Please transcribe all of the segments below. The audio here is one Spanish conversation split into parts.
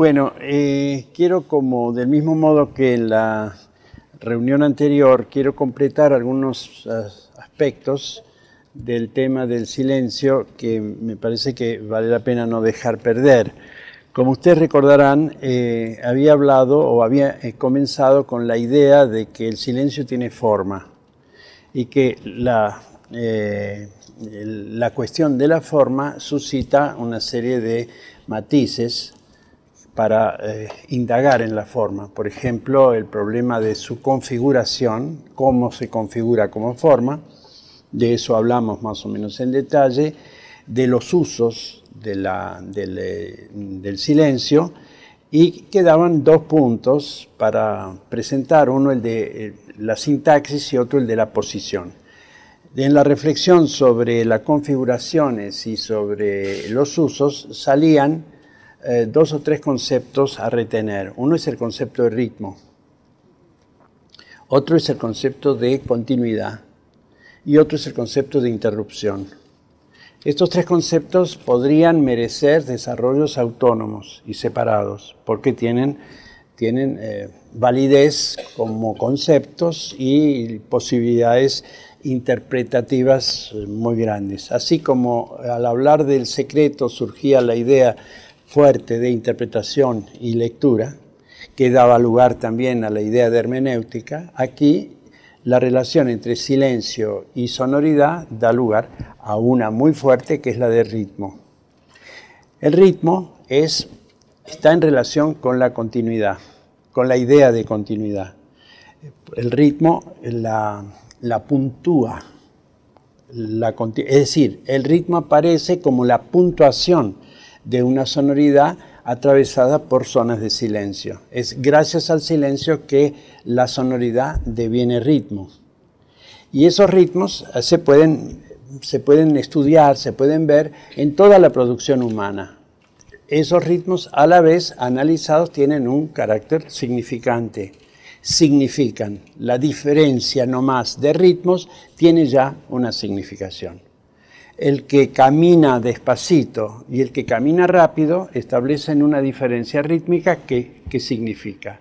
Bueno, eh, quiero como del mismo modo que en la reunión anterior, quiero completar algunos aspectos del tema del silencio que me parece que vale la pena no dejar perder. Como ustedes recordarán, eh, había hablado o había eh, comenzado con la idea de que el silencio tiene forma y que la, la cuestión de la forma suscita una serie de matices para eh, indagar en la forma. Por ejemplo, el problema de su configuración, cómo se configura como forma, de eso hablamos más o menos en detalle, de los usos de la, del eh, silencio, y quedaban dos puntos para presentar, uno el de eh, la sintaxis y otro el de la posición. En la reflexión sobre las configuraciones y sobre los usos salían eh, dos o tres conceptos a retener. Uno es el concepto de ritmo, otro es el concepto de continuidad y otro es el concepto de interrupción. Estos tres conceptos podrían merecer desarrollos autónomos y separados porque tienen, tienen eh, validez como conceptos y posibilidades interpretativas eh, muy grandes. Así como al hablar del secreto surgía la idea fuerte de interpretación y lectura, que daba lugar también a la idea de hermenéutica, aquí la relación entre silencio y sonoridad da lugar a una muy fuerte que es la del ritmo. El ritmo es, está en relación con la continuidad, con la idea de continuidad. El ritmo la, la puntúa, es decir, el ritmo aparece como la puntuación de una sonoridad atravesada por zonas de silencio. Es gracias al silencio que la sonoridad deviene ritmo. Y esos ritmos eh, se pueden, se pueden estudiar, se pueden ver en toda la producción humana. Esos ritmos a la vez analizados tienen un carácter significante. Significan la diferencia no más de ritmos tiene ya una significación. El que camina despacito y el que camina rápido establecen una diferencia rítmica que, significa.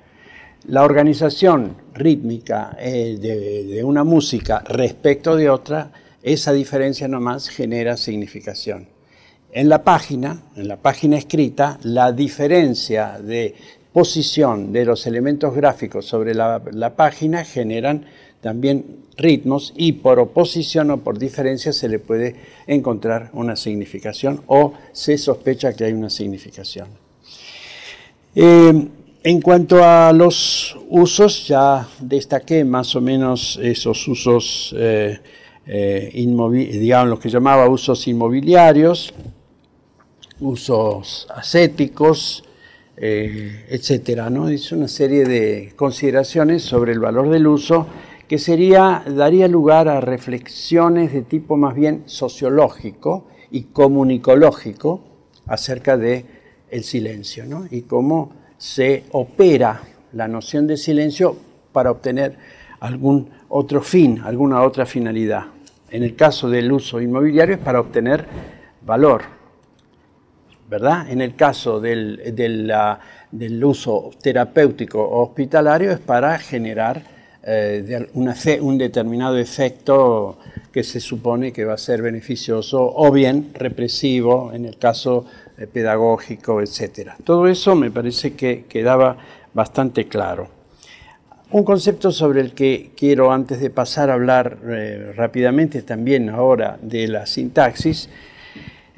La organización rítmica eh, de, una música respecto de otra, esa diferencia nomás genera significación. En la página, en la página escrita, la diferencia de posición de los elementos gráficos sobre la, la página generan también ritmos y por oposición o por diferencia se le puede encontrar una significación o se sospecha que hay una significación. Eh, en cuanto a los usos, ya destaqué más o menos esos usos, eh, eh, digamos los que llamaba usos inmobiliarios, usos ascéticos, etc. etcétera, ¿no? Es una serie de consideraciones sobre el valor del uso que sería, daría lugar a reflexiones de tipo más bien sociológico y comunicológico acerca de el silencio ¿no? y cómo se opera la noción de silencio para obtener algún otro fin, alguna otra finalidad. En el caso del uso inmobiliario es para obtener valor, ¿verdad? En el caso del, del uso terapéutico o hospitalario es para generar eh, de un determinado efecto que se supone que va a ser beneficioso o bien represivo en el caso eh, pedagógico, etc. Todo eso me parece que quedaba bastante claro. Un concepto sobre el que quiero antes de pasar a hablar eh, rápidamente también ahora de la sintaxis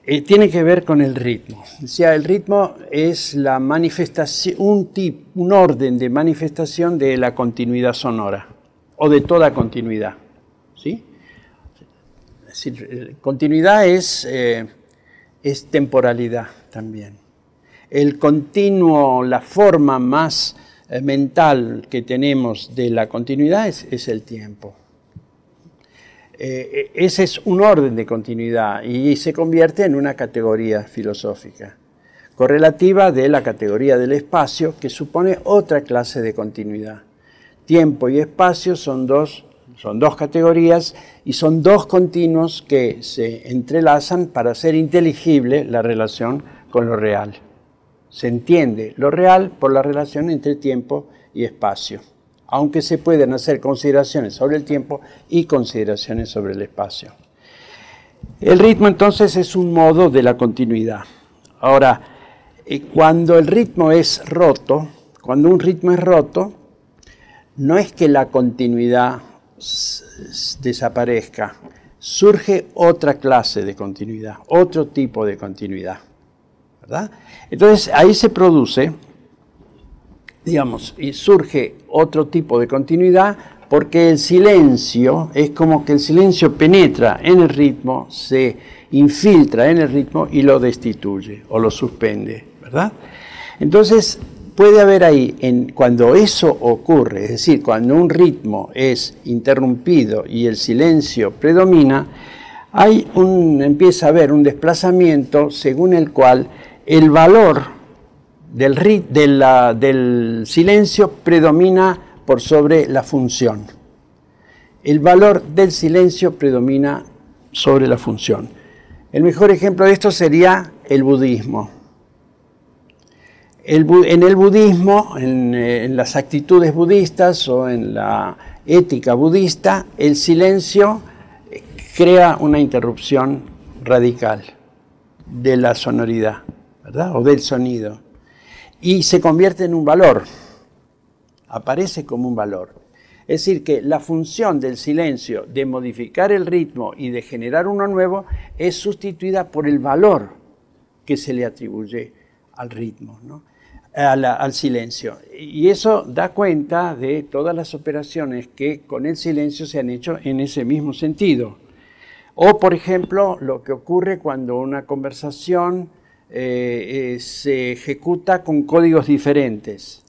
eh, tiene que ver con el ritmo. O sea, el ritmo es la manifestación, un, un orden de manifestación de la continuidad sonora o de toda continuidad. ¿sí? continuidad eh, es, temporalidad también. El continuo, la forma más eh, mental que tenemos de la continuidad es el tiempo. Eh, eh, ese es un orden de continuidad y se convierte en una categoría filosófica, correlativa de la categoría del espacio que supone otra clase de continuidad. Tiempo y espacio son dos, son dos categorías y son dos continuos que se entrelazan para hacer inteligible la relación con lo real. Se entiende lo real por la relación entre tiempo y espacio aunque se pueden hacer consideraciones sobre el tiempo y consideraciones sobre el espacio. El ritmo entonces es un modo de la continuidad. Ahora, eh, cuando el ritmo es roto, cuando un ritmo es roto, no es que la continuidad desaparezca, surge otra clase de continuidad, otro tipo de continuidad. Entonces ahí se produce digamos, y surge otro tipo de continuidad porque el silencio es como que el silencio penetra en el ritmo, se infiltra en el ritmo y lo destituye o lo suspende, ¿verdad? Entonces, puede haber ahí, cuando eso ocurre, es decir, cuando un ritmo es interrumpido y el silencio predomina, hay empieza a haber un desplazamiento según el cual el valor del, silencio predomina por sobre la función. El valor del silencio predomina sobre la función. El mejor ejemplo de esto sería el budismo. en el budismo, eh, en, las actitudes budistas o en la ética budista, el silencio crea una interrupción radical de la sonoridad, O del sonido y se convierte en un valor, aparece como un valor. Es decir, que la función del silencio de modificar el ritmo y de generar uno nuevo es sustituida por el valor que se le atribuye al ritmo, ¿no? al silencio. Y eso da cuenta de todas las operaciones que con el silencio se han hecho en ese mismo sentido. O, por ejemplo, lo que ocurre cuando una conversación eh, eh, se ejecuta con códigos diferentes.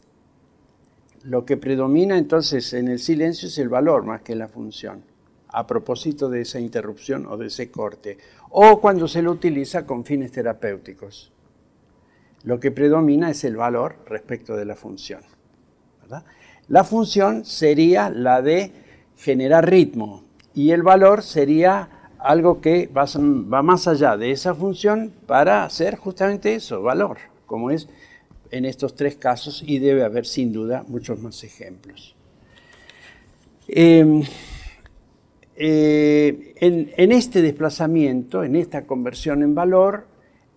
Lo que predomina entonces en el silencio es el valor más que la función, a propósito de esa interrupción o de ese corte, o cuando se lo utiliza con fines terapéuticos. Lo que predomina es el valor respecto de la función. La función sería la de generar ritmo y el valor sería algo que va, más allá de esa función para hacer justamente eso, valor, como es en estos tres casos y debe haber sin duda muchos más ejemplos. Em, eh, en, este desplazamiento, en esta conversión en valor,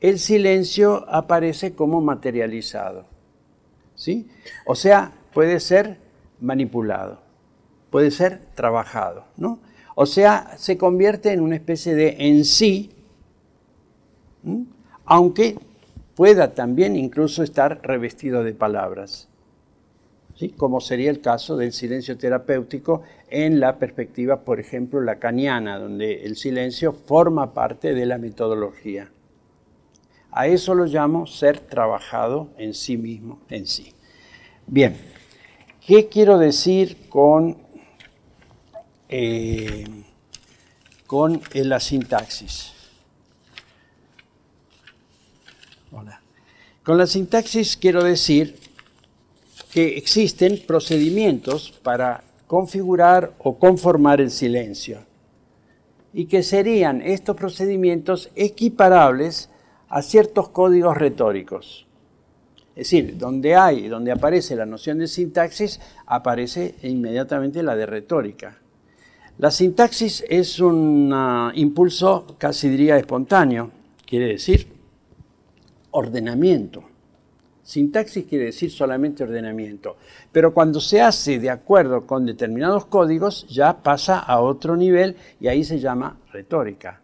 el silencio aparece como materializado. ¿sí? O sea, puede ser manipulado, puede ser trabajado. ¿no? O sea, se convierte en una especie de en sí, aunque pueda también incluso estar revestido de palabras, como sería el caso del silencio terapéutico en la perspectiva, por ejemplo, lacaniana, donde el silencio forma parte de la metodología. A eso lo llamo ser trabajado en sí mismo, en sí. Bien, ¿qué quiero decir con eh, con la sintaxis. Con la sintaxis quiero decir que existen procedimientos para configurar o conformar el silencio y que serían estos procedimientos equiparables a ciertos códigos retóricos. Es decir, donde hay, donde aparece la noción de sintaxis, aparece inmediatamente la de retórica. La sintaxis es un ah, impulso casi diría espontáneo, quiere decir ordenamiento. Sintaxis quiere decir solamente ordenamiento, pero cuando se hace de acuerdo con determinados códigos ya pasa a otro nivel y ahí se llama retórica.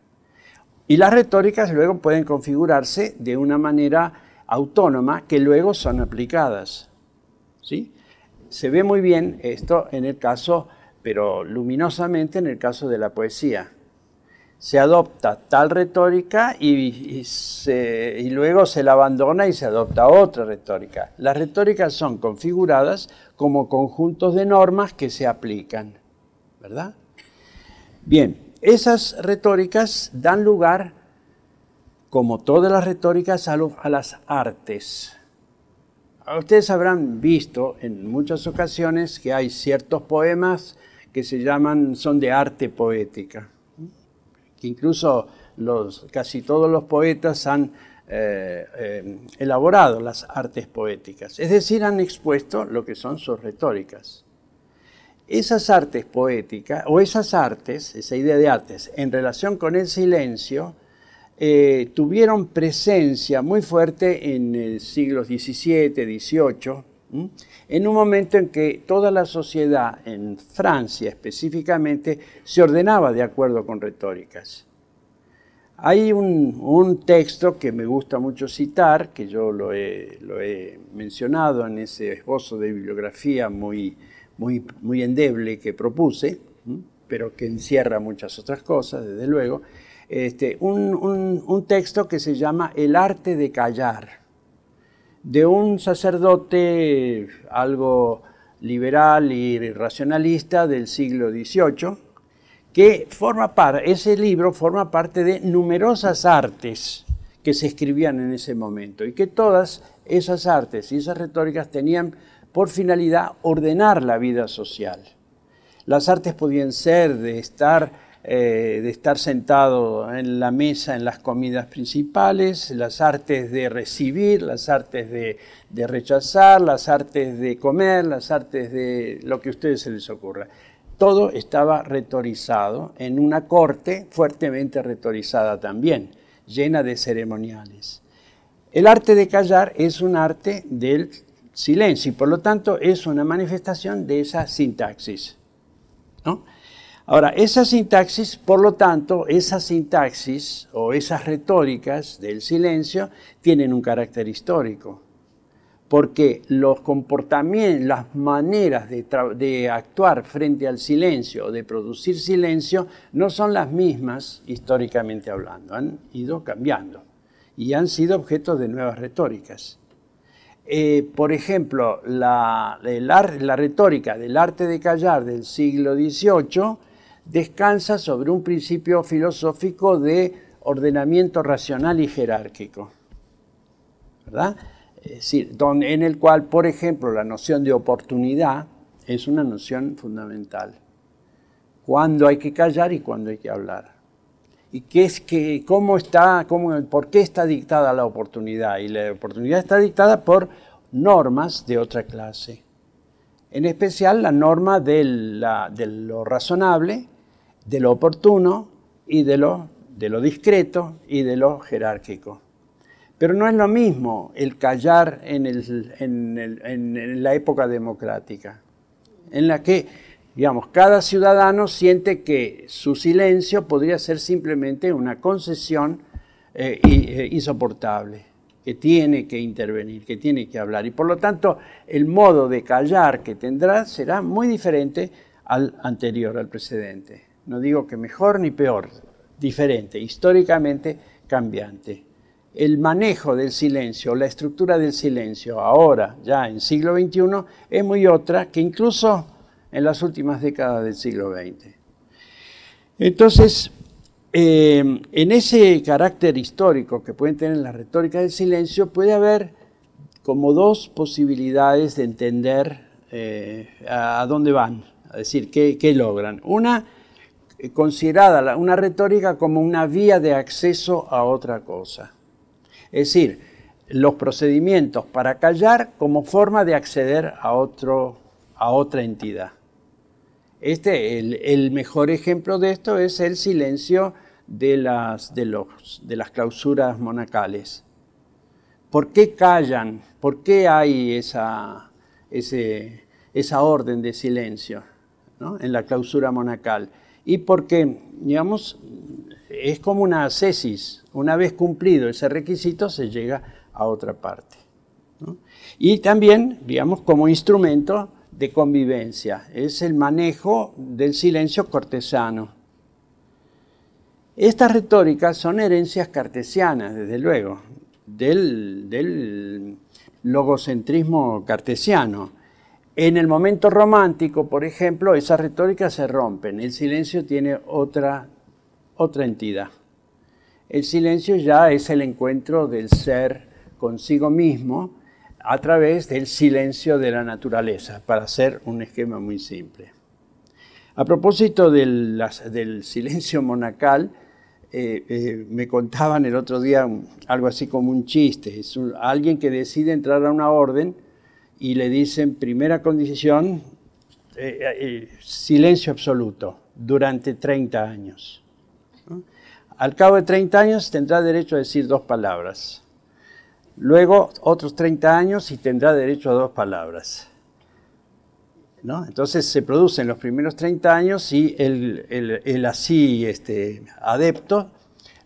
Y las retóricas luego pueden configurarse de una manera autónoma que luego son aplicadas. ¿sí? Se ve muy bien esto en el caso pero luminosamente en el caso de la poesía. Se adopta tal retórica y, luego se la abandona y se adopta otra retórica. Las retóricas son configuradas como conjuntos de normas que se aplican, ¿verdad? Bien, esas retóricas dan lugar, como todas las retóricas, a las artes. Ustedes habrán visto en muchas ocasiones que hay ciertos poemas que se llaman, son de arte poética, que incluso los, casi todos los poetas han eh, eh, elaborado las artes poéticas, es decir, han expuesto lo que son sus retóricas. Esas artes poéticas, o esas artes, esa idea de artes, en relación con el silencio, eh, tuvieron presencia muy fuerte en el siglo XVII, XVIII, en un momento en que toda la sociedad, en Francia específicamente, se ordenaba de acuerdo con retóricas. Hay un, texto que me gusta mucho citar, que yo lo he, mencionado en ese esbozo de bibliografía muy, endeble que propuse, pero que encierra muchas otras cosas, desde luego, este, un texto que se llama El arte de callar de un sacerdote algo liberal y racionalista del siglo XVIII, que forma ese libro forma parte de numerosas artes que se escribían en ese momento y que todas esas artes y esas retóricas tenían por finalidad ordenar la vida social. Las artes podían ser de estar eh, de estar sentado en la mesa en las comidas principales, las artes de recibir, las artes de, de rechazar, las artes de comer, las artes de lo que a ustedes se les ocurra. Todo estaba retorizado en una corte fuertemente retorizada también, llena de ceremoniales. El arte de callar es un arte del silencio y por lo tanto es una manifestación de esa sintaxis. ¿no? Ahora, esa sintaxis, por lo tanto, esa sintaxis o esas retóricas del silencio tienen un carácter histórico, porque los comportamientos, las maneras de, actuar frente al silencio o de producir silencio no son las mismas históricamente hablando, han ido cambiando y han sido objeto de nuevas retóricas. Eh, por ejemplo, la, la retórica del arte de callar del siglo XVIII descansa sobre un principio filosófico de ordenamiento racional y jerárquico. ¿Verdad? Es decir, en el cual, por ejemplo, la noción de oportunidad es una noción fundamental. Cuándo hay que callar y cuándo hay que hablar. Y qué es que, cómo está, cómo, por qué está dictada la oportunidad. Y la oportunidad está dictada por normas de otra clase. En especial la norma de lo razonable de lo oportuno y de lo, discreto y de lo jerárquico. Pero no es lo mismo el callar en, la época democrática, en la que, digamos, cada ciudadano siente que su silencio podría ser simplemente una concesión eh, eh, insoportable, que tiene que intervenir, que tiene que hablar. Y por lo tanto, el modo de callar que tendrá será muy diferente al anterior, al precedente no digo que mejor ni peor, diferente, históricamente cambiante. El manejo del silencio, la estructura del silencio ahora, ya en siglo XXI, es muy otra que incluso en las últimas décadas del siglo XX. Entonces, eh, en ese carácter histórico que pueden tener la retórica del silencio, puede haber como dos posibilidades de entender eh, a dónde van, a decir, qué, qué logran. Una eh, considerada una retórica como una vía de acceso a otra cosa. Es decir, los procedimientos para callar como forma de acceder a, otro, a otra entidad. Este, el, mejor ejemplo de esto es el silencio de las, de, los, de las clausuras monacales. ¿Por qué callan? ¿Por qué hay esa, esa orden de silencio en la clausura monacal? y porque, digamos, es como una cesis. Una vez cumplido ese requisito se llega a otra parte. Y también, digamos, como instrumento de convivencia, es el manejo del silencio cortesano. Estas retóricas son herencias cartesianas, desde luego, del logocentrismo cartesiano en el momento romántico, por ejemplo, esas retóricas se rompen. El silencio tiene otra, otra entidad. El silencio ya es el encuentro del ser consigo mismo a través del silencio de la naturaleza, para hacer un esquema muy simple. A propósito del, silencio monacal, eh, eh, me contaban el otro día algo así como un chiste. Es alguien que decide entrar a una orden y le dicen, primera condición, eh, eh, eh, silencio absoluto durante 30 años. Al cabo de 30 años tendrá derecho a decir dos palabras. Luego otros 30 años y tendrá derecho a dos palabras. Entonces se producen los primeros 30 años y el, así este, adepto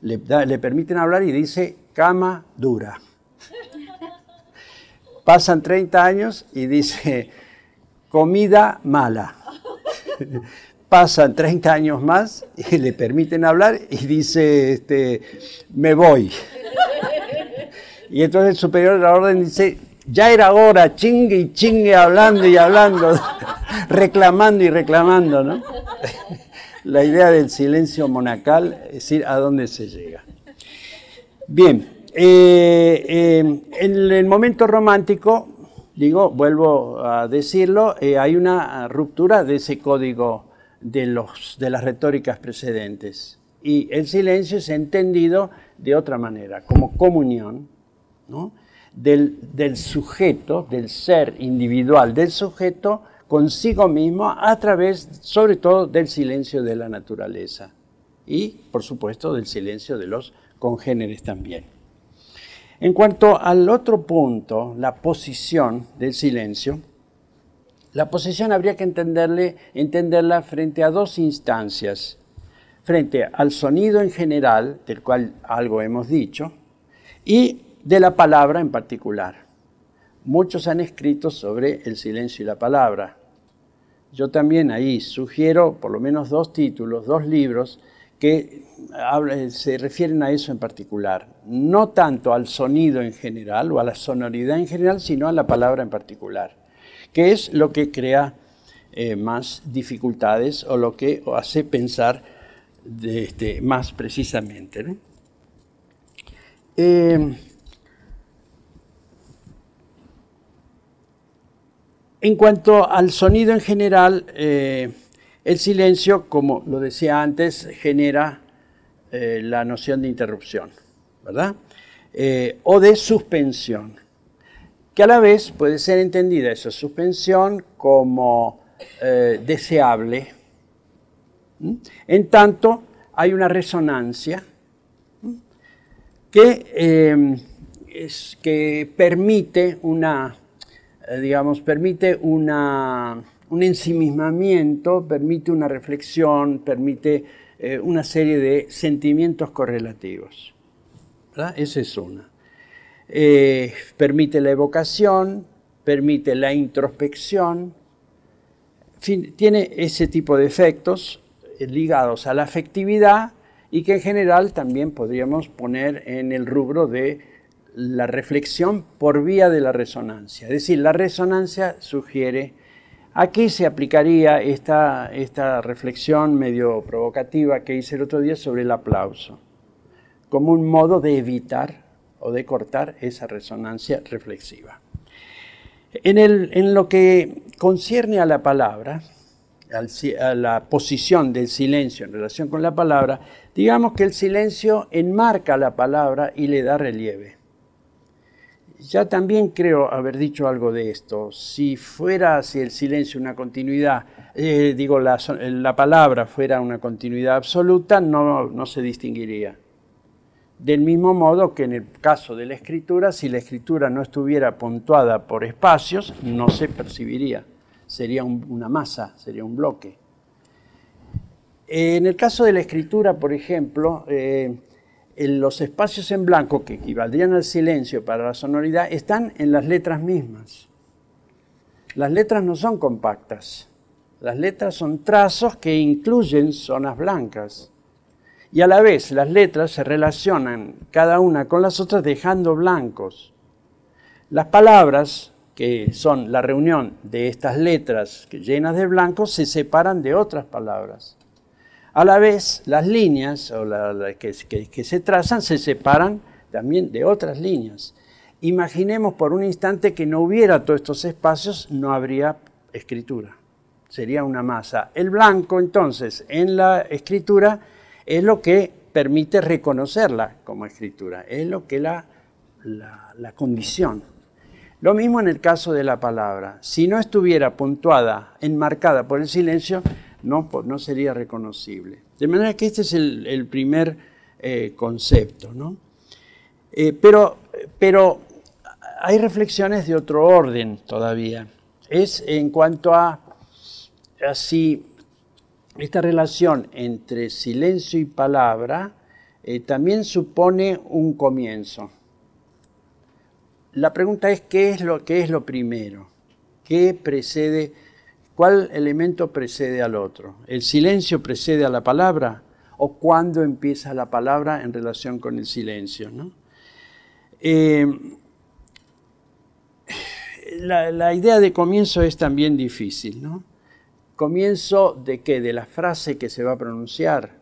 le, le permiten hablar y dice cama dura. Pasan 30 años y dice, comida mala. Pasan 30 años más y le permiten hablar y dice, este, me voy. Y entonces el superior de la orden dice, ya era hora, chingue y chingue, hablando y hablando, reclamando y reclamando, ¿no? La idea del silencio monacal, es ir a dónde se llega. Bien, eh, eh, en el momento romántico, digo, vuelvo a decirlo, eh, hay una ruptura de ese código de, los, de las retóricas precedentes. Y el silencio es entendido de otra manera, como comunión del sujeto, del ser individual del sujeto consigo mismo a través, sobre todo, del silencio de la naturaleza y, por supuesto, del silencio de los congéneres también. En cuanto al otro punto, la posición del silencio, la posición habría que entenderla frente a dos instancias, frente al sonido en general, del cual algo hemos dicho, y de la palabra en particular. Muchos han escrito sobre el silencio y la palabra. Yo también ahí sugiero por lo menos dos títulos, dos libros que se refieren a eso en particular, no tanto al sonido en general o a la sonoridad en general, sino a la palabra en particular, que es lo que crea eh, más dificultades o lo que hace pensar este, más precisamente. Eh, en cuanto al sonido en general, eh, el silencio, como lo decía antes, genera eh, la noción de interrupción, ¿verdad? Eh, o de suspensión, que a la vez puede ser entendida esa suspensión como eh, deseable. En tanto, hay una resonancia que, em, que permite una, digamos, permite una un ensimismamiento permite una reflexión, permite eh, una serie de sentimientos correlativos. Esa es una. Eh, permite la evocación, permite la introspección, tiene ese tipo de efectos eh, ligados a la afectividad y que en general también podríamos poner en el rubro de la reflexión por vía de la resonancia. Es decir, la resonancia sugiere Aquí se aplicaría esta, reflexión medio provocativa que hice el otro día sobre el aplauso? Como un modo de evitar o de cortar esa resonancia reflexiva. En, lo que concierne a la palabra, a la posición del silencio en relación con la palabra, digamos que el silencio enmarca la palabra y le da relieve. Ya también creo haber dicho algo de esto. Si fuera si el silencio una continuidad, eh, digo, eh, la, palabra fuera una continuidad absoluta, no, no se distinguiría. Del mismo modo que en el caso de la escritura, si la escritura no estuviera puntuada por espacios, no se percibiría. Sería una masa, sería un bloque. En el caso de la escritura, por ejemplo, eh, los espacios en blanco que equivaldrían al silencio para la sonoridad están en las letras mismas. Las letras no son compactas. Las letras son trazos que incluyen zonas blancas. Y a la vez las letras se relacionan cada una con las otras dejando blancos. Las palabras, que son la reunión de estas letras llenas de blancos, se separan de otras palabras. A la vez, las líneas o que, se trazan se separan también de otras líneas. Imaginemos por un instante que no hubiera todos estos espacios, no habría escritura. Sería una masa. El blanco, entonces, en la escritura es lo que permite reconocerla como escritura, es lo que la, condición. Lo mismo en el caso de la palabra. Si no estuviera puntuada, enmarcada por el silencio, no, sería reconocible. De manera que este es el, primer eh, concepto. ¿no? Eh, pero, pero hay reflexiones de otro orden todavía. Es en cuanto a, si esta relación entre silencio y palabra eh, también supone un comienzo. La pregunta es, ¿qué es lo, qué es lo primero? ¿Qué precede? ¿Cuál elemento precede al otro? ¿El silencio precede a la palabra? ¿O cuándo empieza la palabra en relación con el silencio? ¿no? Eh, la, idea de comienzo es también difícil. ¿no? ¿Comienzo de qué? De la frase que se va a pronunciar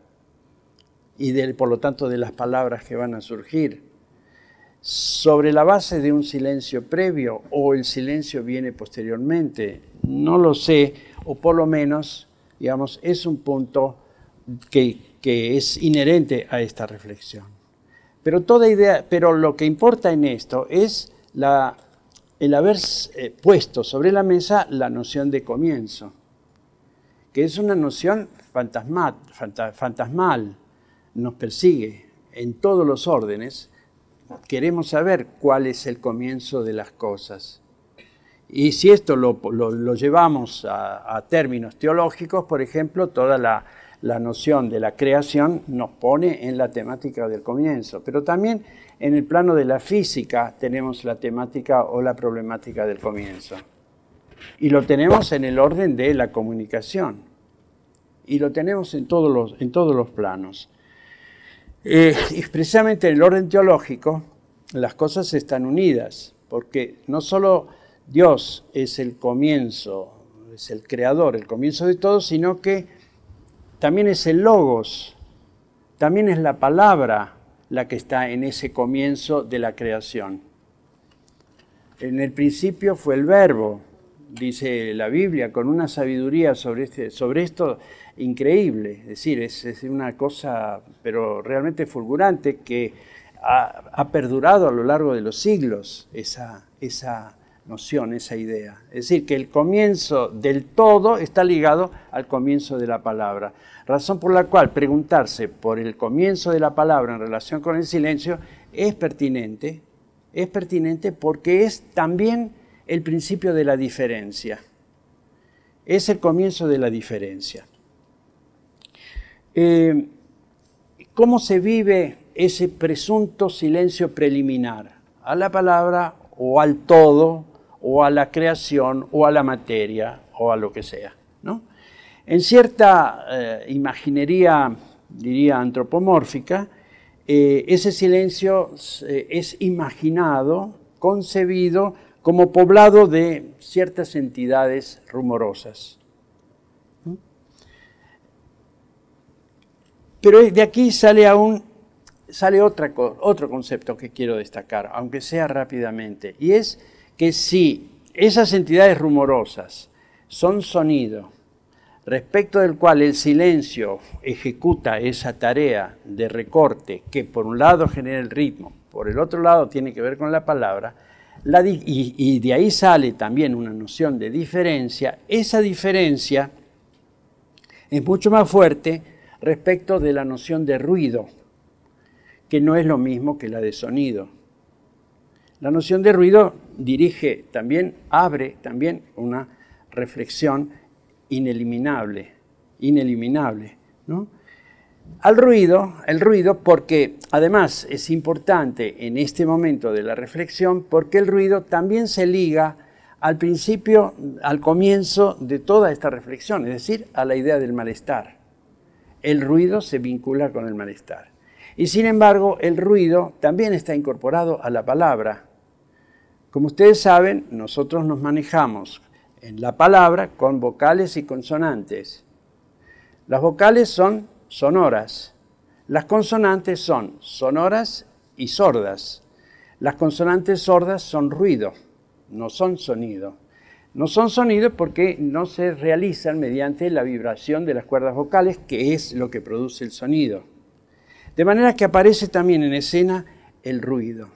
y del, por lo tanto de las palabras que van a surgir sobre la base de un silencio previo o el silencio viene posteriormente, no lo sé, o por lo menos, digamos, es un punto que, es inherente a esta reflexión. Pero toda idea, pero lo que importa en esto es el haber eh, puesto sobre la mesa la noción de comienzo, que es una noción fantasmal, nos persigue en todos los órdenes, queremos saber cuál es el comienzo de las cosas. Y si esto lo, llevamos a, términos teológicos, por ejemplo, toda la, noción de la creación nos pone en la temática del comienzo, pero también en el plano de la física tenemos la temática o la problemática del comienzo. Y lo tenemos en el orden de la comunicación. Y lo tenemos en todos los planos. Eh, precisamente en el orden teológico las cosas están unidas, porque no solo Dios es el comienzo, es el creador, el comienzo de todo, sino que también es el logos, también es la palabra la que está en ese comienzo de la creación. En el principio fue el verbo, dice la Biblia, con una sabiduría sobre este, esto increíble, es decir, es, una cosa, pero realmente fulgurante, que ha, perdurado a lo largo de los siglos esa, esa noción, esa idea. Es decir, que el comienzo del todo está ligado al comienzo de la palabra, razón por la cual preguntarse por el comienzo de la palabra en relación con el silencio es pertinente, es pertinente porque es también el principio de la diferencia es el comienzo de la diferencia. Eh, ¿cómo se vive ese presunto silencio preliminar? ¿A la palabra o al todo o a la creación o a la materia o a lo que sea? En cierta eh, imaginería, diría, antropomórfica, eh, ese silencio es imaginado, concebido como poblado de ciertas entidades rumorosas. Pero de aquí sale sale otro concepto que quiero destacar, aunque sea rápidamente, y es que si esas entidades rumorosas son sonido, respecto del cual el silencio ejecuta esa tarea de recorte que por un lado genera el ritmo, por el otro lado tiene que ver con la palabra, y de ahí sale también una noción de diferencia, esa diferencia es mucho más fuerte respecto de la noción de ruido, que no es lo mismo que la de sonido. La noción de ruido dirige también, abre también una reflexión ineliminable, ineliminable, Al ruido, el ruido porque además es importante en este momento de la reflexión porque el ruido también se liga al principio, al comienzo de toda esta reflexión, es decir, a la idea del malestar. El ruido se vincula con el malestar. Y sin embargo, el ruido también está incorporado a la palabra. Como ustedes saben, nosotros nos manejamos en la palabra con vocales y consonantes. Las vocales son sonoras, las consonantes son sonoras y sordas. Las consonantes sordas son ruido, no son sonido. No son sonidos porque no se realizan mediante la vibración de las cuerdas vocales, que es lo que produce el sonido. De manera que aparece también en escena el ruido.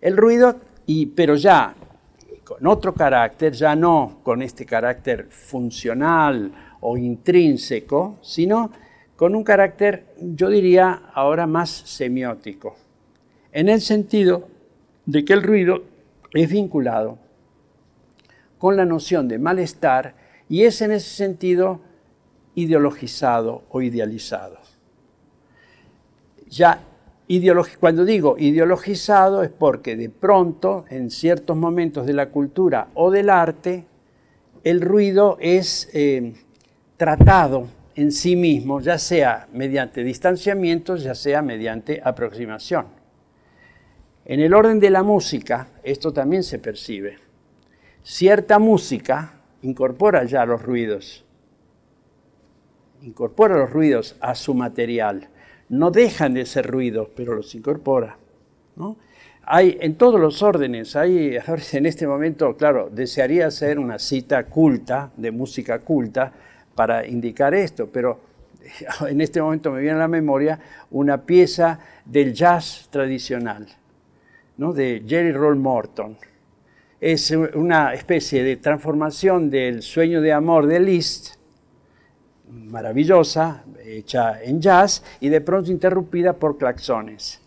El ruido, y, pero ya con otro carácter, ya no con este carácter funcional o intrínseco, sino con un carácter, yo diría, ahora más semiótico, en el sentido de que el ruido es vinculado con la noción de malestar y es en ese sentido ideologizado o idealizado. Ya cuando digo ideologizado es porque de pronto, en ciertos momentos de la cultura o del arte, el ruido es eh, tratado en sí mismo, ya sea mediante distanciamiento, ya sea mediante aproximación. En el orden de la música, esto también se percibe cierta música incorpora ya los ruidos, incorpora los ruidos a su material. No dejan de ser ruidos, pero los incorpora. Hay en todos los órdenes, hay, en este momento, claro, desearía hacer una cita culta, de música culta, para indicar esto, pero en este momento me viene a la memoria una pieza del jazz tradicional, ¿no? de Jerry Roll Morton es una especie de transformación del sueño de amor de Liszt, maravillosa, hecha en jazz, y de pronto interrumpida por claxones.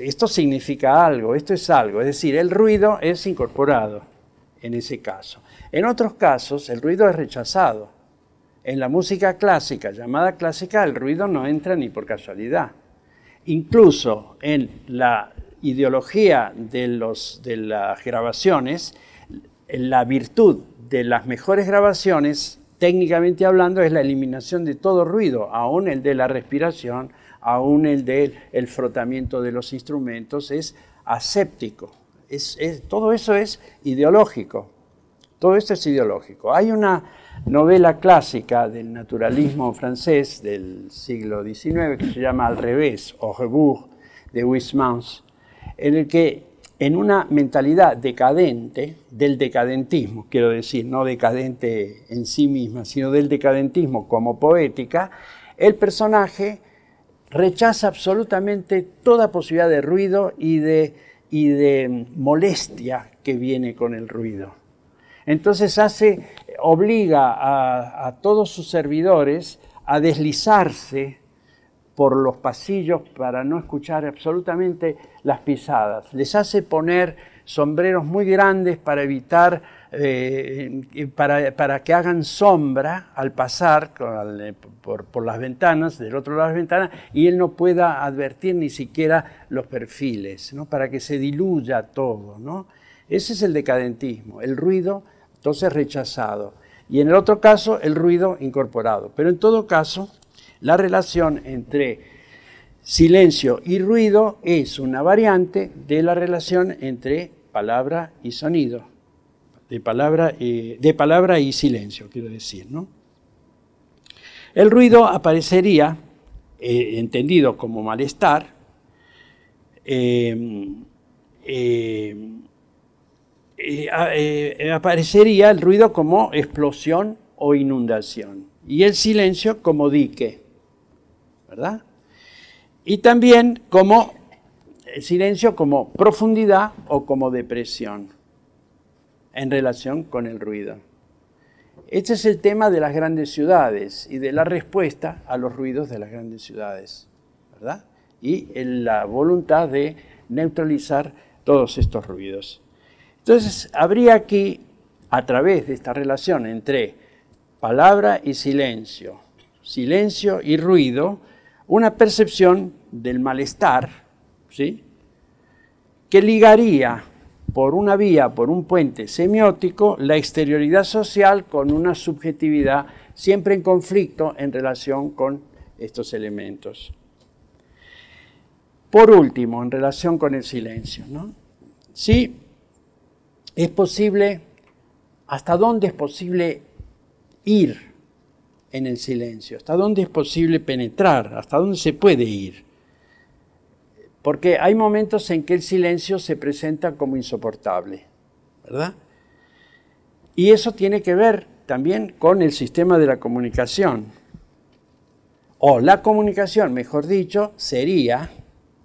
Esto significa algo, esto es algo, es decir, el ruido es incorporado en ese caso. En otros casos, el ruido es rechazado. En la música clásica, llamada clásica, el ruido no entra ni por casualidad. Incluso en la ideología de, los, de las grabaciones, la virtud de las mejores grabaciones, técnicamente hablando, es la eliminación de todo ruido, aún el de la respiración, aún el del frotamiento de los instrumentos, es aséptico. Es, todo eso es ideológico. Todo esto es ideológico. Hay una novela clásica del naturalismo francés del siglo XIX que se llama Al revés, Au rebours, de Huysmans en el que en una mentalidad decadente, del decadentismo, quiero decir, no decadente en sí misma, sino del decadentismo como poética, el personaje rechaza absolutamente toda posibilidad de ruido y de, molestia que viene con el ruido. Entonces hace, obliga a, a todos sus servidores a deslizarse por los pasillos para no escuchar absolutamente las pisadas. Les hace poner sombreros muy grandes para evitar, eh, para, que hagan sombra al pasar eh, por, las ventanas, del otro lado de las ventanas, y él no pueda advertir ni siquiera los perfiles, ¿no? para que se diluya todo. ¿no? Ese es el decadentismo, el ruido entonces rechazado. Y en el otro caso, el ruido incorporado. Pero en todo caso, la relación entre silencio y ruido es una variante de la relación entre palabra y sonido, de palabra, eh, y silencio, quiero decir. El ruido aparecería, eh, entendido como malestar, eh, aparecería el ruido como explosión o inundación y el silencio como dique ¿verdad? Y también como eh, silencio como profundidad o como depresión en relación con el ruido. Este es el tema de las grandes ciudades y de la respuesta a los ruidos de las grandes ciudades, ¿verdad? Y la voluntad de neutralizar todos estos ruidos. Entonces, habría aquí, a través de esta relación entre palabra y silencio, silencio y ruido, una percepción del malestar, ¿sí? que ligaría por una vía, por un puente semiótico, la exterioridad social con una subjetividad siempre en conflicto en relación con estos elementos. Por último, en relación con el silencio, ¿no? Sí, es posible, hasta dónde es posible ir en el silencio, hasta dónde es posible penetrar, hasta dónde se puede ir. Porque hay momentos en que el silencio se presenta como insoportable, ¿verdad? Y eso tiene que ver también con el sistema de la comunicación. O la comunicación, mejor dicho, sería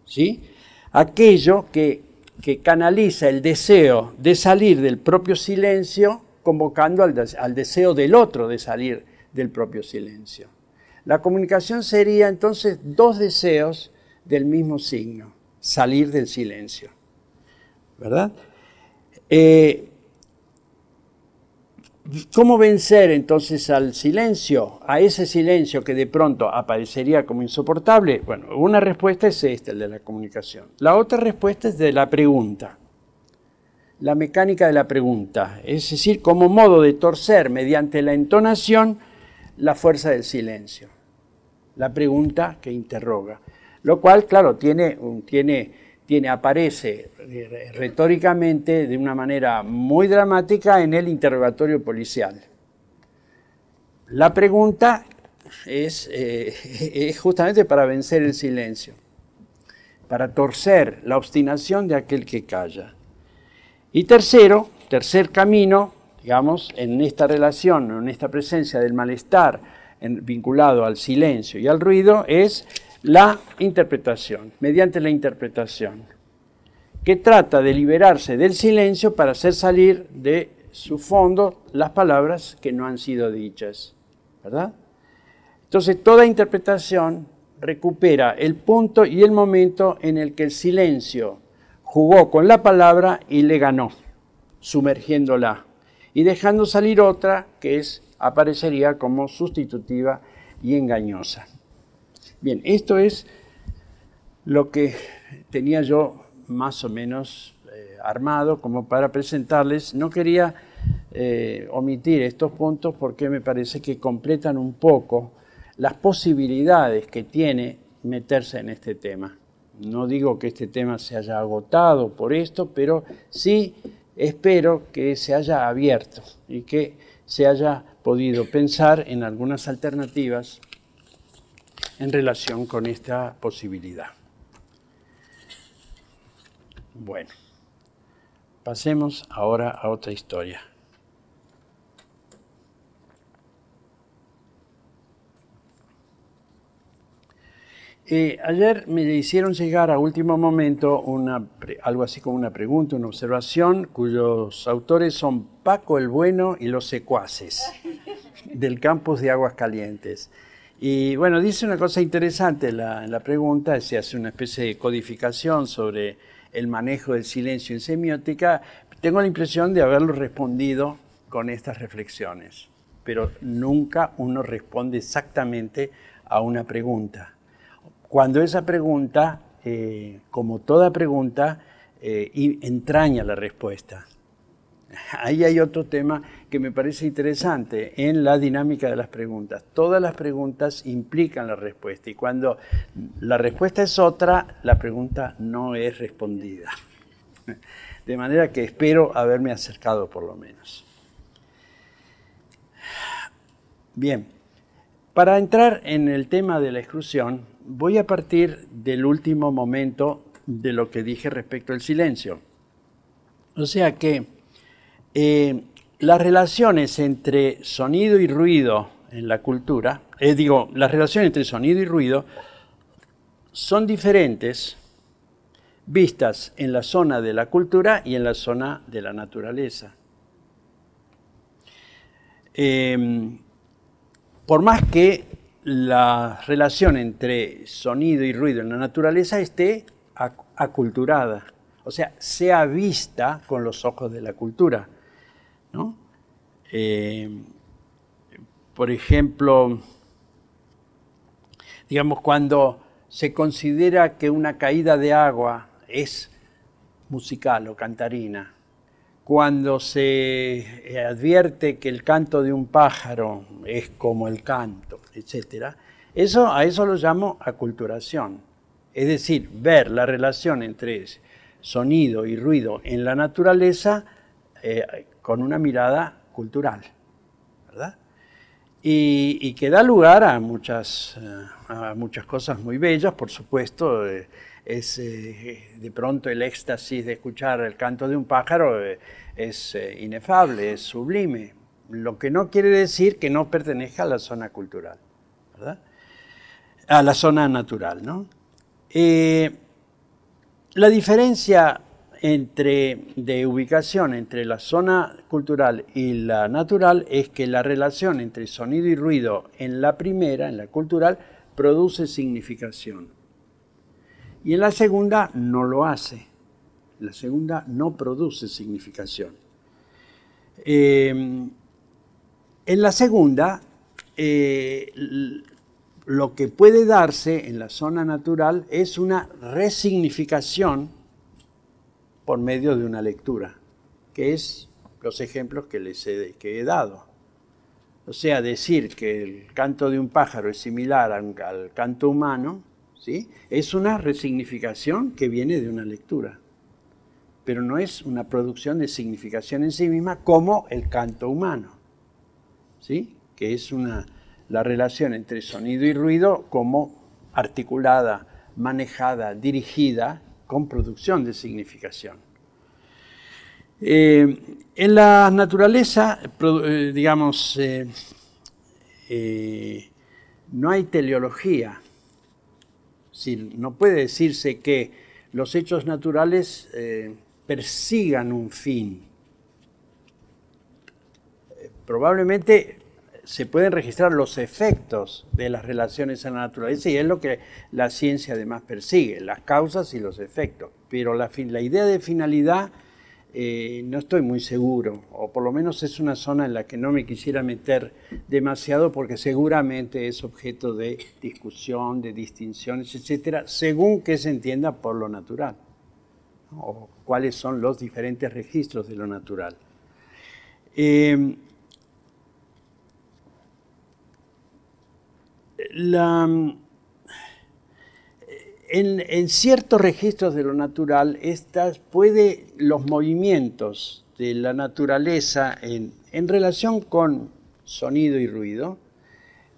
¿sí? aquello que, canaliza el deseo de salir del propio silencio convocando al, al deseo del otro de salir del propio silencio. La comunicación sería entonces dos deseos del mismo signo, salir del silencio. ¿Verdad? Eh, ¿Cómo vencer entonces al silencio, a ese silencio que de pronto aparecería como insoportable? Bueno, una respuesta es esta, el de la comunicación. La otra respuesta es de la pregunta, la mecánica de la pregunta, es decir, como modo de torcer mediante la entonación la fuerza del silencio, la pregunta que interroga. Lo cual, claro, tiene, aparece eh, retóricamente de una manera muy dramática en el interrogatorio policial. La pregunta eh, es justamente para vencer el silencio, para torcer la obstinación de aquel que calla. Y tercero, tercer camino, digamos, en esta relación, en esta presencia del malestar vinculado al silencio y al ruido, es la interpretación, mediante la interpretación, que trata de liberarse del silencio para hacer salir de su fondo las palabras que no han sido dichas, ¿verdad? Entonces, toda interpretación recupera el punto y el momento en el que el silencio jugó con la palabra y le ganó, sumergiéndola y dejando salir otra que es, aparecería como sustitutiva y engañosa. Bien, esto es lo que tenía yo más o menos eh, armado como para presentarles. No quería eh, omitir estos puntos porque me parece que completan un poco las posibilidades que tiene meterse en este tema. No digo que este tema se haya agotado por esto, pero sí espero que se haya abierto y que se haya podido pensar en algunas alternativas en relación con esta posibilidad. Bueno, pasemos ahora a otra historia. Eh, ayer me hicieron llegar a último momento algo así como una pregunta, una observación, cuyos autores son Paco el Bueno y los secuaces del campus de Aguas Calientes. Y bueno, dice una cosa interesante la, la pregunta, se hace una especie de codificación sobre el manejo del silencio en semiótica. Tengo la impresión de haberlo respondido con estas reflexiones, pero nunca uno responde exactamente a una pregunta cuando esa pregunta, eh, como toda pregunta, eh, entraña la respuesta. Ahí hay otro tema que me parece interesante en la dinámica de las preguntas. Todas las preguntas implican la respuesta y cuando la respuesta es otra, la pregunta no es respondida. De manera que espero haberme acercado por lo menos. Bien, para entrar en el tema de la exclusión, voy a partir del último momento de lo que dije respecto al silencio. O sea que eh, las relaciones entre sonido y ruido en la cultura, eh, digo, las relaciones entre sonido y ruido son diferentes vistas en la zona de la cultura y en la zona de la naturaleza. Em, por más que la relación entre sonido y ruido en la naturaleza esté aculturada, o sea, sea vista con los ojos de la cultura. Eh, por ejemplo, digamos, cuando se considera que una caída de agua es musical o cantarina, cuando se advierte que el canto de un pájaro es como el canto, etc. Eso, a eso lo llamo aculturación. Es decir, ver la relación entre sonido y ruido en la naturaleza eh, con una mirada cultural. ¿verdad? Y, que da lugar a muchas, eh, a muchas cosas muy bellas, por supuesto es eh, de pronto el éxtasis de escuchar el canto de un pájaro eh, es eh, inefable, es sublime, lo que no quiere decir que no pertenezca a la zona cultural, A la zona natural, ¿no? la diferencia entre, de ubicación entre la zona cultural y la natural es que la relación entre sonido y ruido en la primera, en la cultural, produce significación y en la segunda no lo hace. La segunda no produce significación. Eh, en la segunda, eh, lo que puede darse en la zona natural es una resignificación por medio de una lectura, que es los ejemplos que les que he dado. O sea, decir que el canto de un pájaro es similar al canto humano, es una resignificación que viene de una lectura, pero no es una producción de significación en sí misma como el canto humano, Que es la relación entre sonido y ruido como articulada, manejada, dirigida con producción de significación. Eh, en la naturaleza, eh, digamos, eh, no hay teleología, no puede decirse que los hechos naturales eh, persigan un fin. Eh, probablemente se pueden registrar los efectos de las relaciones a la naturaleza y es lo que la ciencia además persigue, las causas y los efectos. Pero la idea de finalidad eh, no estoy muy seguro, o por lo menos es una zona en la que no me quisiera meter demasiado porque seguramente es objeto de discusión, de distinciones, etcétera, según que se entienda por lo natural, o cuáles son los diferentes registros de lo natural. Em, la, en, ciertos registros de lo natural, estas puede los movimientos de la naturaleza en, relación con sonido y ruido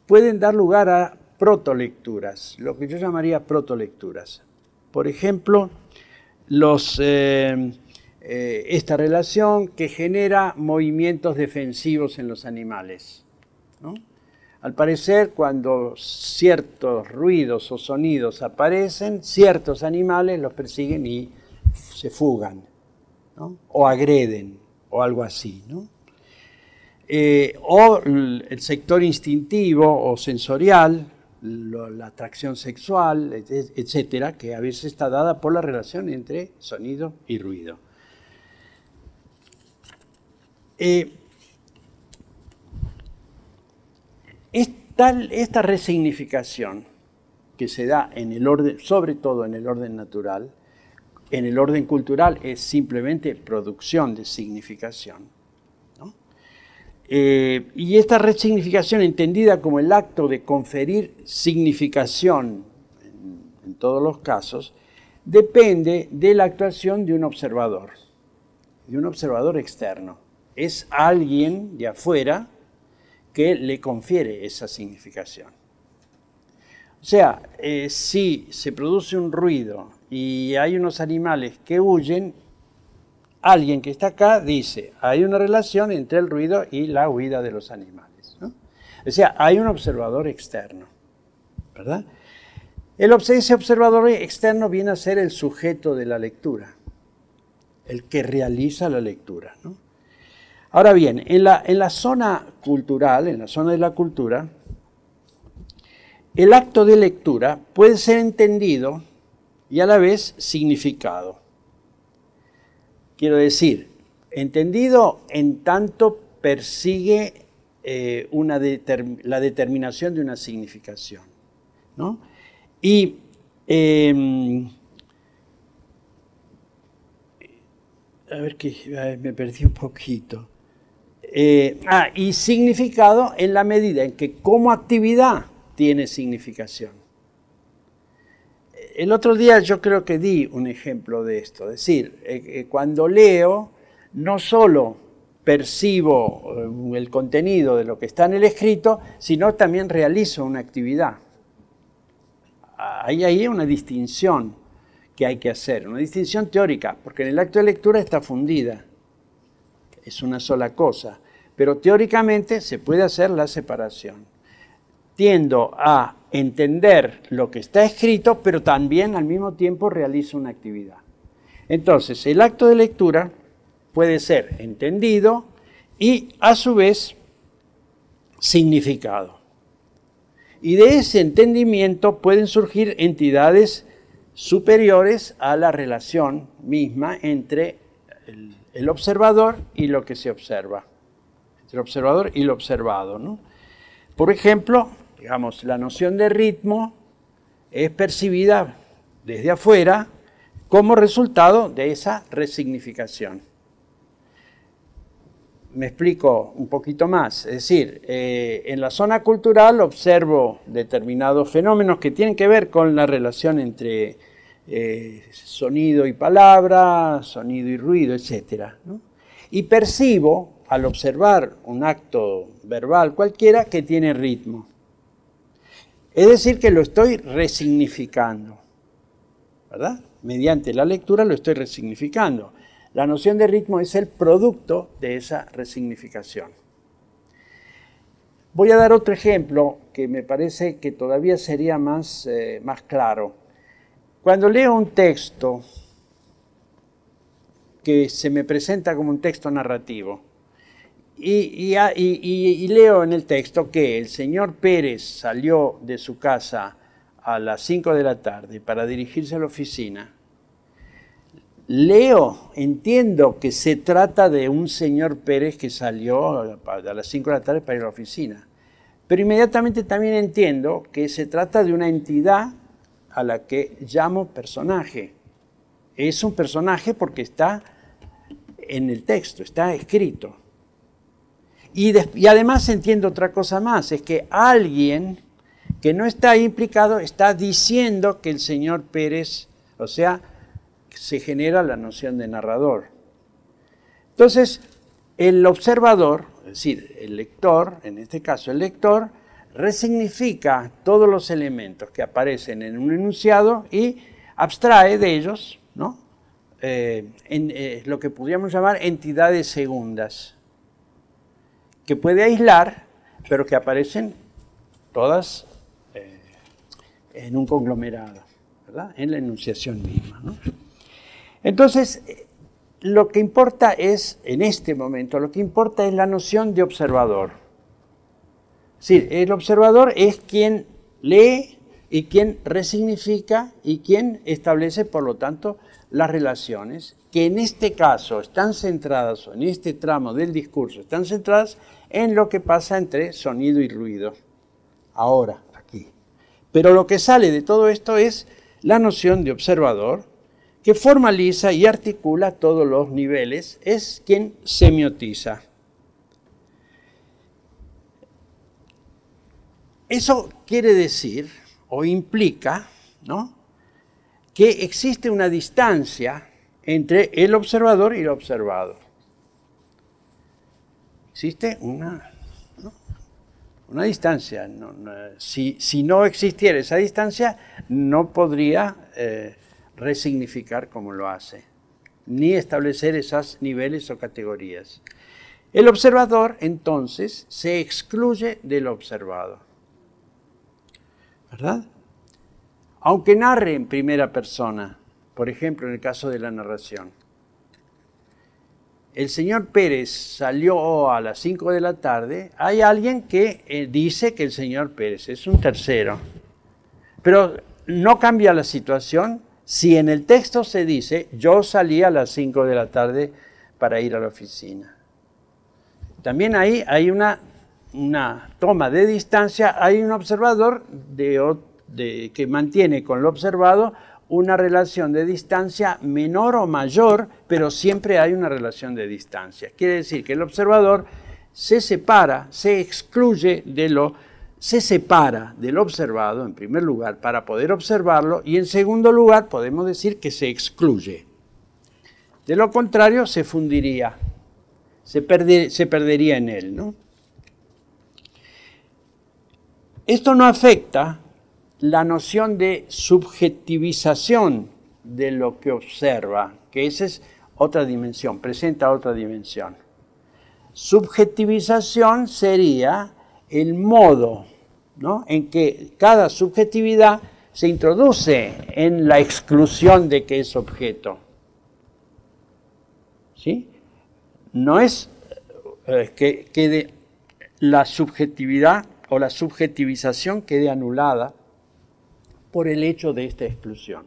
pueden dar lugar a protolecturas, lo que yo llamaría protolecturas. Por ejemplo, eh, eh, esta relación que genera movimientos defensivos en los animales. ¿no? Al parecer, cuando ciertos ruidos o sonidos aparecen, ciertos animales los persiguen y se fugan, o agreden, o algo así. Eh, o el sector instintivo o sensorial, la atracción sexual, etcétera, que a veces está dada por la relación entre sonido y ruido. Eh, esta resignificación que se da en el orden, sobre todo en el orden natural, en el orden cultural es simplemente producción de significación. Eh, y esta resignificación entendida como el acto de conferir significación en, en todos los casos, depende de la actuación de un observador, de un observador externo. Es alguien de afuera que le confiere esa significación. O sea, eh, si se produce un ruido y hay unos animales que huyen, alguien que está acá dice, hay una relación entre el ruido y la huida de los animales. O sea, hay un observador externo, ¿verdad? El, ese observador externo viene a ser el sujeto de la lectura, el que realiza la lectura, ¿no? Ahora bien, en la, zona cultural, en la zona de la cultura, el acto de lectura puede ser entendido y a la vez significado. Quiero decir, entendido en tanto persigue eh, la determinación de una significación. Y em, a ver que me perdí un poquito. Eh, ah, y significado en la medida en que como actividad tiene significación. El otro día yo creo que di un ejemplo de esto, es decir, eh, eh, cuando leo no solo percibo el contenido de lo que está en el escrito, sino también realizo una actividad. Ahí hay una distinción que hay que hacer, una distinción teórica, porque en el acto de lectura está fundida, es una sola cosa pero teóricamente se puede hacer la separación. Tiendo a entender lo que está escrito, pero también al mismo tiempo realizo una actividad. Entonces, el acto de lectura puede ser entendido y a su vez significado. Y de ese entendimiento pueden surgir entidades superiores a la relación misma entre el, el observador y lo que se observa observador y lo observado. Por ejemplo, digamos, la noción de ritmo es percibida desde afuera como resultado de esa resignificación. Me explico un poquito más, es decir, eh, en la zona cultural observo determinados fenómenos que tienen que ver con la relación entre eh, sonido y palabra, sonido y ruido, etc. Y percibo al observar un acto verbal cualquiera que tiene ritmo. Es decir, que lo estoy resignificando, ¿verdad? Mediante la lectura lo estoy resignificando. La noción de ritmo es el producto de esa resignificación. Voy a dar otro ejemplo que me parece que todavía sería más, eh, más claro. Cuando leo un texto que se me presenta como un texto narrativo, y, leo en el texto que el señor Pérez salió de su casa a las 5 de la tarde para dirigirse a la oficina. Leo, entiendo que se trata de un señor Pérez que salió a las 5 de la tarde para ir a la oficina, pero inmediatamente también entiendo que se trata de una entidad a la que llamo personaje. Es un personaje porque está en el texto, está escrito. Y, además entiendo otra cosa más, es que alguien que no está implicado está diciendo que el señor Pérez, o sea, se genera la noción de narrador. Entonces, el observador, es decir, el lector, en este caso el lector, resignifica todos los elementos que aparecen en un enunciado y abstrae de ellos ¿no? Eh, en, eh, lo que podríamos llamar entidades segundas que puede aislar, pero que aparecen todas eh, en un conglomerado, ¿verdad? en la enunciación misma. Entonces, eh, lo que importa es, en este momento, lo que importa es la noción de observador. Es el observador es quien lee y quien resignifica y quien establece, por lo tanto, las relaciones, que en este caso están centradas, o en este tramo del discurso, están centradas en lo que pasa entre sonido y ruido. Ahora, aquí. Pero lo que sale de todo esto es la noción de observador, que formaliza y articula todos los niveles, es quien semiotiza. Eso quiere decir o implica ¿no? que existe una distancia entre el observador y el observado. Existe una, una distancia. si, no existiera esa distancia, no podría eh, resignificar como lo hace, ni establecer esos niveles o categorías. El observador, entonces, se excluye del observado. ¿Verdad? aunque narre en primera persona, por ejemplo en el caso de la narración. El señor Pérez salió a las 5 de la tarde, hay alguien que eh, dice que el señor Pérez es un tercero, pero no cambia la situación si en el texto se dice yo salí a las 5 de la tarde para ir a la oficina. También ahí hay una, una toma de distancia, hay un observador de otro que mantiene con lo observado una relación de distancia menor o mayor, pero siempre hay una relación de distancia. Quiere decir que el observador se separa, se excluye de lo se separa del observado en primer lugar para poder observarlo y en segundo lugar podemos decir que se excluye. De lo contrario se fundiría, se, perdería en él. Esto no afecta la noción de subjetivización de lo que observa, que esa es otra dimensión, presenta otra dimensión. Subjetivización sería el modo en que cada subjetividad se introduce en la exclusión de que es objeto. ¿Sí? No es eh, que quede la subjetividad o la subjetivización quede anulada por el hecho de esta exclusión.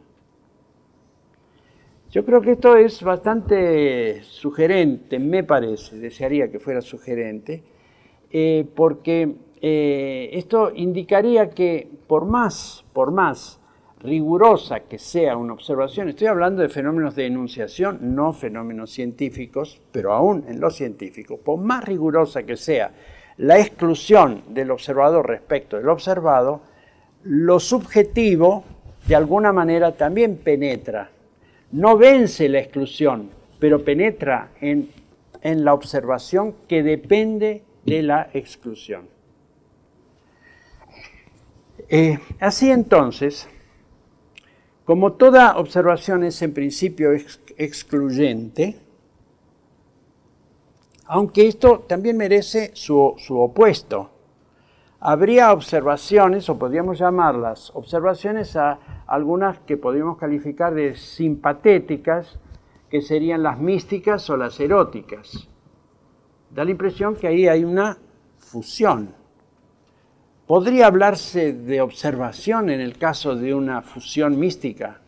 Yo creo que esto es bastante sugerente, me parece, desearía que fuera sugerente, eh, porque eh, esto indicaría que por más, por más rigurosa que sea una observación, estoy hablando de fenómenos de enunciación, no fenómenos científicos, pero aún en los científicos, por más rigurosa que sea la exclusión del observador respecto del observado, lo subjetivo de alguna manera también penetra. No vence la exclusión, pero penetra en, la observación que depende de la exclusión. Eh, así entonces, como toda observación es en principio excluyente, aunque esto también merece su opuesto, habría observaciones, o podríamos llamarlas observaciones a algunas que podríamos calificar de simpatéticas, que serían las místicas o las eróticas. Da la impresión que ahí hay una fusión. ¿Podría hablarse de observación en el caso de una fusión mística?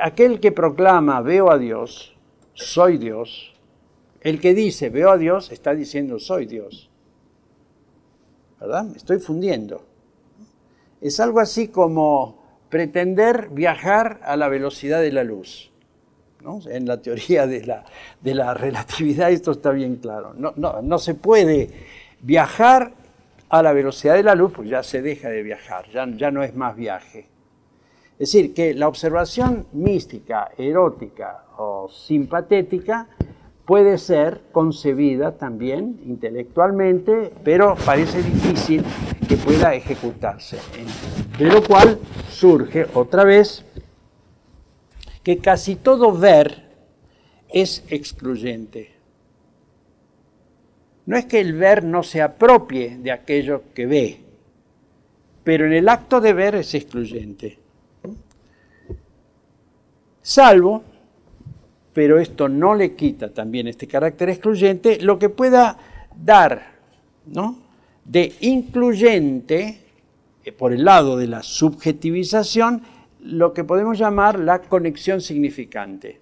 Aquel que proclama veo a Dios, soy Dios, el que dice veo a Dios está diciendo soy Dios. ¿verdad? estoy fundiendo. Es algo así como pretender viajar a la velocidad de la luz. ¿no? En la teoría de la, relatividad esto está bien claro. No, no se puede viajar a la velocidad de la luz, pues ya se deja de viajar, ya, ya no es más viaje. Es decir, que la observación mística, erótica o simpatética puede ser concebida también intelectualmente, pero parece difícil que pueda ejecutarse. De lo cual surge otra vez que casi todo ver es excluyente. No es que el ver no se apropie de aquello que ve, pero en el acto de ver es excluyente. Salvo pero esto no le quita también este carácter excluyente, lo que pueda dar de incluyente, eh, por el lado de la subjetivización, lo que podemos llamar la conexión significante.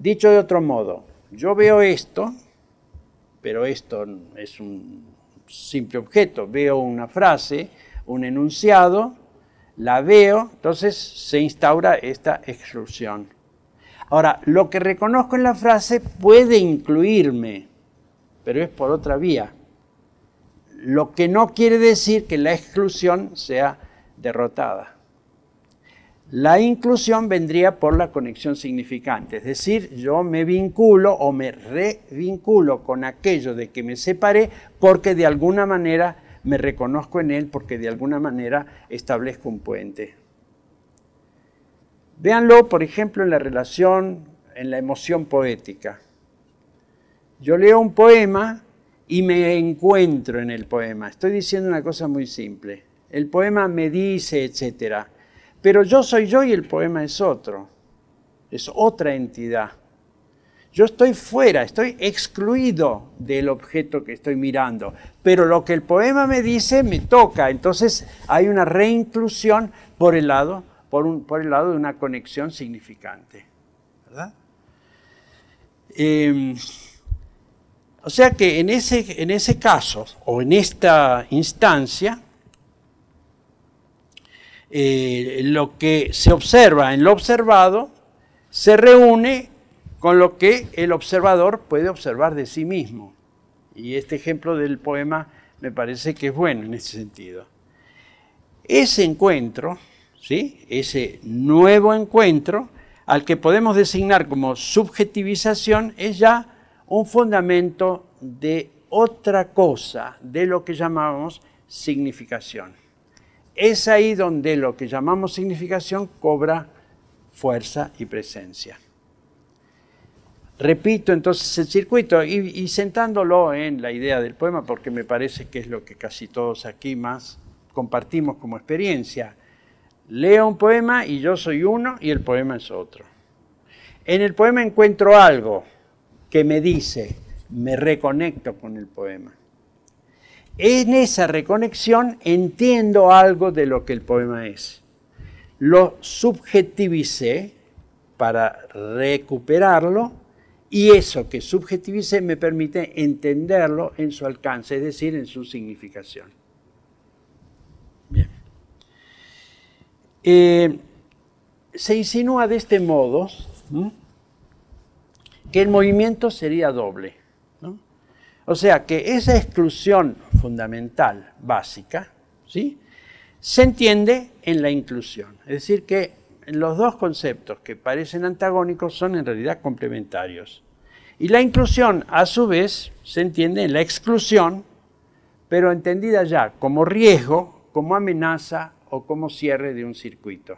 Dicho de otro modo, yo veo esto, pero esto es un simple objeto, veo una frase, un enunciado, la veo, entonces se instaura esta exclusión. Ahora, lo que reconozco en la frase puede incluirme, pero es por otra vía. Lo que no quiere decir que la exclusión sea derrotada. La inclusión vendría por la conexión significante, es decir, yo me vinculo o me revinculo con aquello de que me separé porque de alguna manera me reconozco en él, porque de alguna manera establezco un puente. Véanlo, por ejemplo, en la relación, en la emoción poética. Yo leo un poema y me encuentro en el poema. Estoy diciendo una cosa muy simple. El poema me dice, etcétera. Pero yo soy yo y el poema es otro. Es otra entidad. Yo estoy fuera, estoy excluido del objeto que estoy mirando, pero lo que el poema me dice me toca, entonces hay una reinclusión por el lado por, el lado de una conexión significante. Em, o sea que en ese, en ese caso o en esta instancia, eh, lo que se observa en lo observado se reúne con lo que el observador puede observar de sí mismo. Y este ejemplo del poema me parece que es bueno en ese sentido. Ese encuentro ¿sí? ese nuevo encuentro al que podemos designar como subjetivización es ya un fundamento de otra cosa, de lo que llamamos significación. Es ahí donde lo que llamamos significación cobra fuerza y presencia. Repito entonces el circuito y, y sentándolo en la idea del poema, porque me parece que es lo que casi todos aquí más compartimos como experiencia. Leo un poema y yo soy uno y el poema es otro. En el poema encuentro algo que me dice, me reconecto con el poema. En esa reconexión entiendo algo de lo que el poema es. Lo subjetivicé para recuperarlo y eso que subjetivicé me permite entenderlo en su alcance, es decir, en su significación. Eh, se insinúa de este modo que el movimiento sería doble. O sea que esa exclusión fundamental, básica, ¿sí? se entiende en la inclusión. Es decir, que los dos conceptos que parecen antagónicos son en realidad complementarios. Y la inclusión, a su vez, se entiende en la exclusión, pero entendida ya como riesgo, como amenaza, o como cierre de un circuito.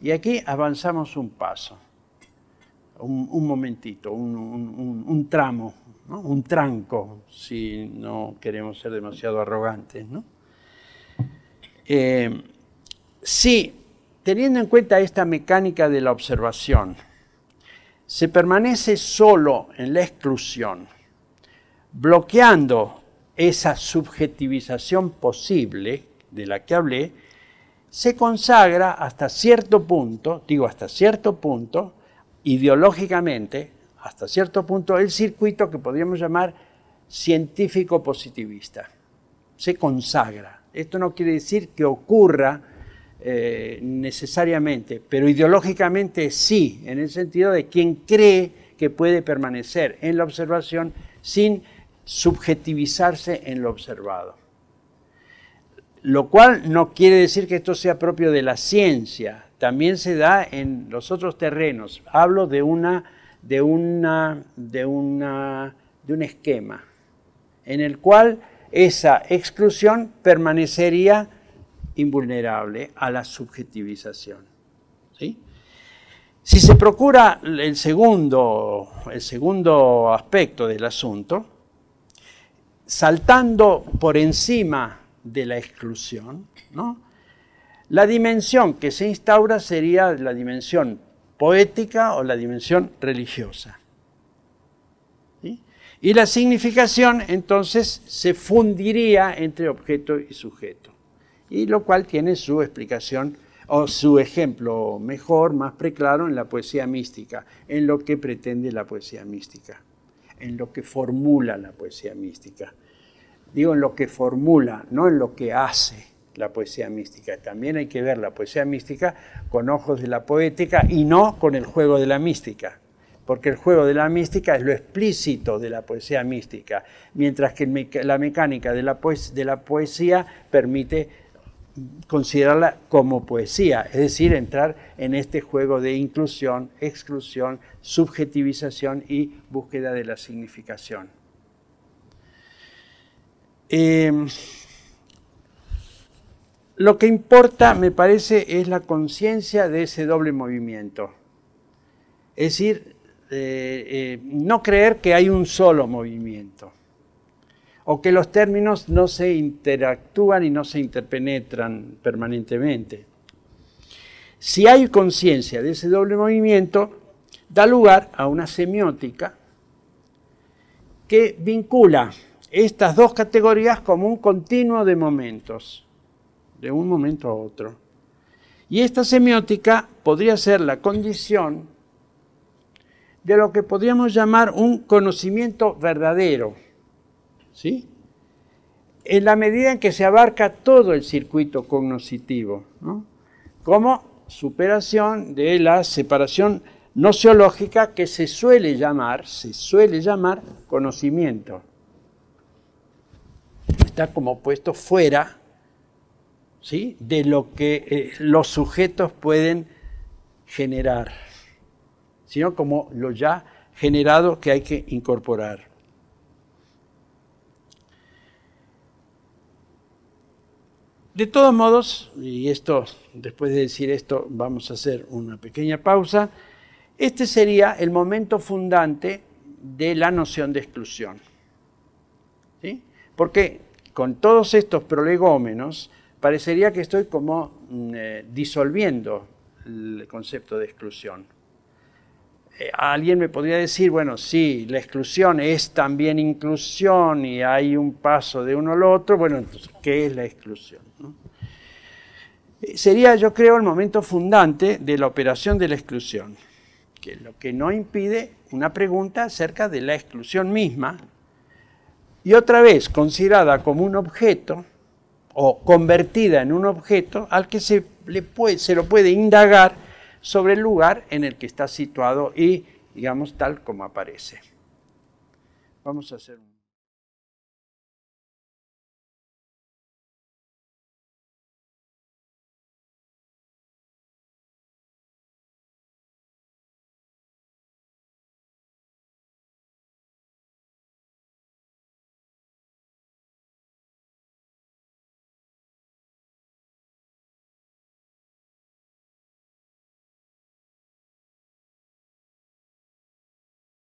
Y aquí avanzamos un paso, un, momentito, un, tramo, un tranco, si no queremos ser demasiado arrogantes. ¿no? Eh, si, teniendo en cuenta esta mecánica de la observación, se permanece solo en la exclusión, bloqueando esa subjetivización posible, de la que hablé, se consagra hasta cierto punto, digo hasta cierto punto, ideológicamente, hasta cierto punto, el circuito que podríamos llamar científico positivista. Se consagra. Esto no quiere decir que ocurra eh, necesariamente, pero ideológicamente sí, en el sentido de quien cree que puede permanecer en la observación sin subjetivizarse en lo observado lo cual no quiere decir que esto sea propio de la ciencia, también se da en los otros terrenos. Hablo de una de una de de un esquema en el cual esa exclusión permanecería invulnerable a la subjetivización. Si se procura el segundo, el segundo aspecto del asunto, saltando por encima de la exclusión, ¿no? La dimensión que se instaura sería la dimensión poética o la dimensión religiosa. Y la significación entonces se fundiría entre objeto y sujeto, y lo cual tiene su explicación o su ejemplo mejor, más preclaro, en la poesía mística, en lo que pretende la poesía mística, en lo que formula la poesía mística digo en lo que formula, no en lo que hace la poesía mística. También hay que ver la poesía mística con ojos de la poética y no con el juego de la mística, porque el juego de la mística es lo explícito de la poesía mística, mientras que la mecánica de la, poesía, permite considerarla como poesía, es decir, entrar en este juego de inclusión, exclusión, subjetivización y búsqueda de la significación. Em, lo que importa, me parece, es la conciencia de ese doble movimiento. Es decir, eh, no creer que hay un solo movimiento o que los términos no se interactúan y no se interpenetran permanentemente. Si hay conciencia de ese doble movimiento, da lugar a una semiótica que vincula estas dos categorías como un continuo de momentos, de un momento a otro. Y esta semiótica podría ser la condición de lo que podríamos llamar un conocimiento verdadero, ¿sí? En la medida en que se abarca todo el circuito cognoscitivo, como superación de la separación nociológica que se suele llamar, se suele llamar conocimiento como puesto fuera ¿sí? de lo que eh, los sujetos pueden generar, sino como lo ya generado que hay que incorporar. De todos modos, y esto, después de decir esto, vamos a hacer una pequeña pausa, este sería el momento fundante de la noción de exclusión. ¿sí? Porque con todos estos prolegómenos, parecería que estoy como mm, eh, disolviendo el concepto de exclusión. Eh, alguien me podría decir, bueno, sí, la exclusión es también inclusión y hay un paso de uno al otro, bueno, entonces, ¿qué es la exclusión? Eh, sería, yo creo, el momento fundante de la operación de la exclusión, que lo que no impide una pregunta acerca de la exclusión misma, y otra vez considerada como un objeto o convertida en un objeto al que se, le puede, se lo puede indagar sobre el lugar en el que está situado y, digamos, tal como aparece. Vamos a hacer